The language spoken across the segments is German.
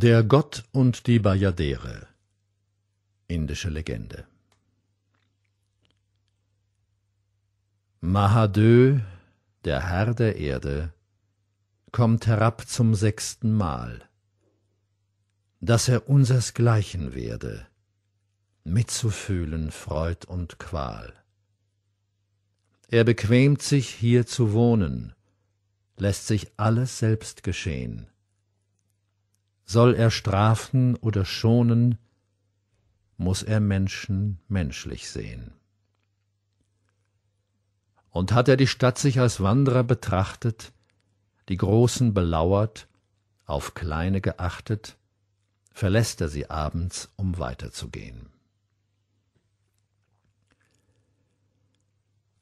Der Gott und die Bajadere Indische Legende Mahadö, der Herr der Erde, kommt herab zum sechsten Mal, dass er unsersgleichen werde, mitzufühlen Freud und Qual. Er bequemt sich, hier zu wohnen, lässt sich alles selbst geschehen, soll er strafen oder schonen, muß er Menschen menschlich sehen. Und hat er die Stadt sich als Wanderer betrachtet, die Großen belauert, auf Kleine geachtet, verlässt er sie abends, um weiterzugehen.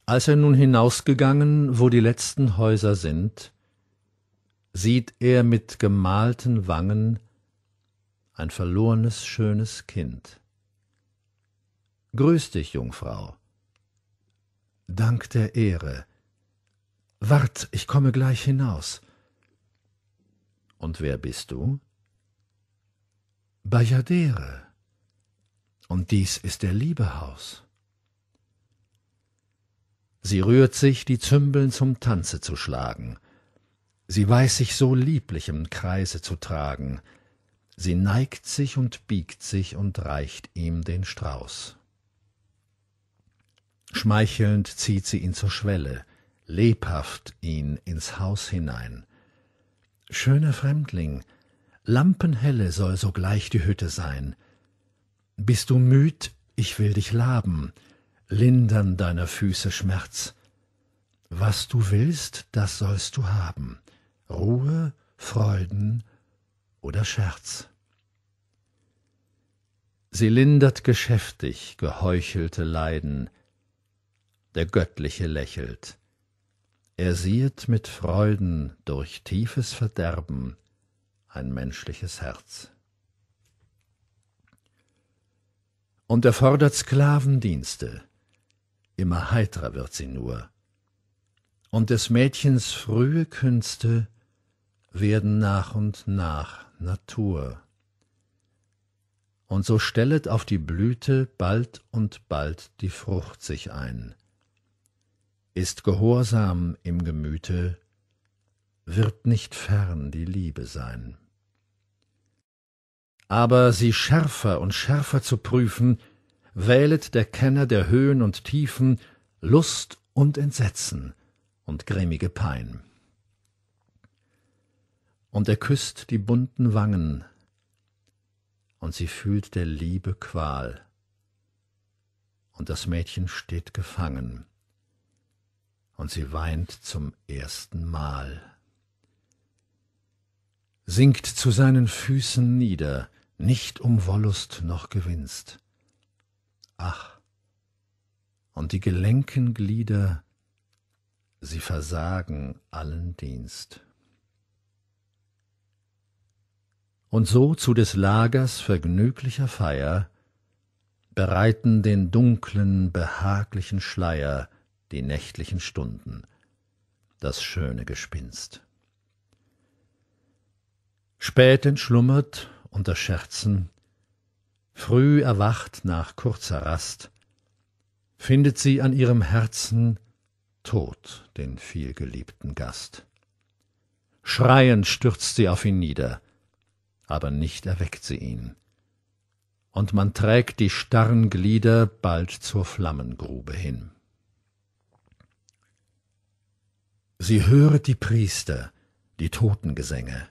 Als er nun hinausgegangen, wo die letzten Häuser sind, sieht er mit gemalten Wangen ein verlorenes schönes Kind. Grüß dich, Jungfrau. Dank der Ehre. Wart, ich komme gleich hinaus. Und wer bist du? Bajadere. Und dies ist der Liebehaus. Sie rührt sich, die Zümbeln zum Tanze zu schlagen, Sie weiß sich so lieblich im Kreise zu tragen. Sie neigt sich und biegt sich und reicht ihm den Strauß. Schmeichelnd zieht sie ihn zur Schwelle, lebhaft ihn ins Haus hinein. Schöner Fremdling, lampenhelle soll sogleich die Hütte sein. Bist du müd, ich will dich laben, lindern deiner Füße Schmerz. Was du willst, das sollst du haben. Ruhe, Freuden oder Scherz. Sie lindert geschäftig geheuchelte Leiden. Der Göttliche lächelt. Er sieht mit Freuden durch tiefes Verderben ein menschliches Herz. Und er erfordert Sklavendienste, immer heitrer wird sie nur, und des Mädchens frühe Künste werden nach und nach Natur. Und so stellet auf die Blüte bald und bald die Frucht sich ein, ist gehorsam im Gemüte, wird nicht fern die Liebe sein. Aber sie schärfer und schärfer zu prüfen, wählet der Kenner der Höhen und Tiefen Lust und Entsetzen und grimmige Pein und er küßt die bunten Wangen, und sie fühlt der Liebe Qual, und das Mädchen steht gefangen, und sie weint zum ersten Mal. Sinkt zu seinen Füßen nieder, nicht um Wollust noch gewinst. Ach, und die gelenken Glieder, sie versagen allen Dienst. und so zu des Lagers vergnüglicher Feier bereiten den dunklen, behaglichen Schleier die nächtlichen Stunden, das schöne Gespinst. Spät entschlummert unter Scherzen, früh erwacht nach kurzer Rast, findet sie an ihrem Herzen tot den vielgeliebten Gast. Schreiend stürzt sie auf ihn nieder, aber nicht erweckt sie ihn. Und man trägt die starren Glieder bald zur Flammengrube hin. Sie höret die Priester, die Totengesänge.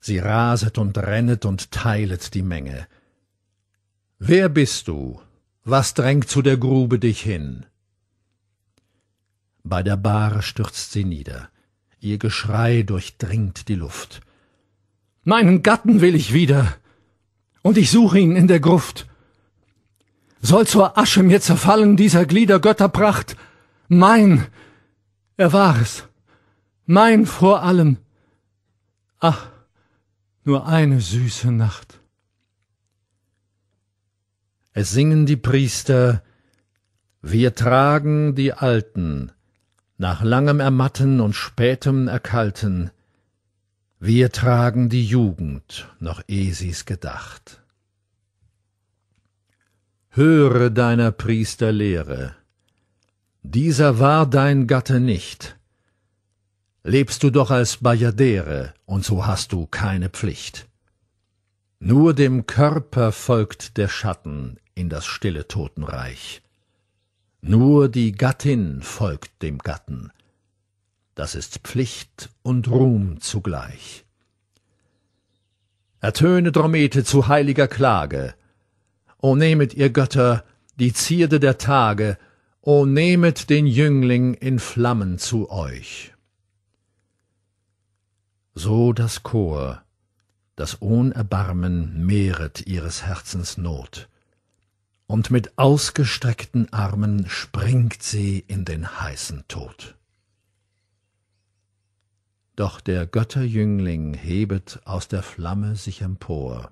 Sie raset und rennet und teilet die Menge. Wer bist du? Was drängt zu der Grube dich hin? Bei der Bahre stürzt sie nieder, ihr Geschrei durchdringt die Luft, Meinen Gatten will ich wieder, und ich suche ihn in der Gruft. Soll zur Asche mir zerfallen dieser Glieder Götterpracht, mein, er war es, mein vor allem. Ach, nur eine süße Nacht. Es singen die Priester, wir tragen die Alten, nach langem Ermatten und spätem Erkalten, wir tragen die Jugend, noch eh sie's gedacht. Höre deiner Priester Lehre, dieser war dein Gatte nicht. Lebst du doch als Bajadere, und so hast du keine Pflicht. Nur dem Körper folgt der Schatten in das stille Totenreich. Nur die Gattin folgt dem Gatten, das ist Pflicht und Ruhm zugleich. Ertöne Drommete zu heiliger Klage, O nehmet ihr Götter die Zierde der Tage, O nehmet den Jüngling in Flammen zu euch. So das Chor, das ohn Erbarmen mehret ihres Herzens Not, und mit ausgestreckten Armen springt sie in den heißen Tod doch der Götterjüngling hebet aus der Flamme sich empor,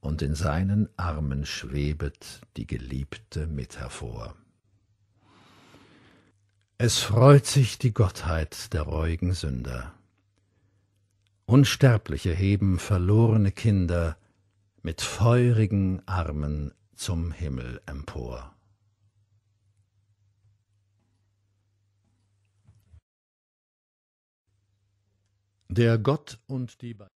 und in seinen Armen schwebet die Geliebte mit hervor. Es freut sich die Gottheit der reuigen Sünder. Unsterbliche heben verlorene Kinder mit feurigen Armen zum Himmel empor. Der Gott und die Be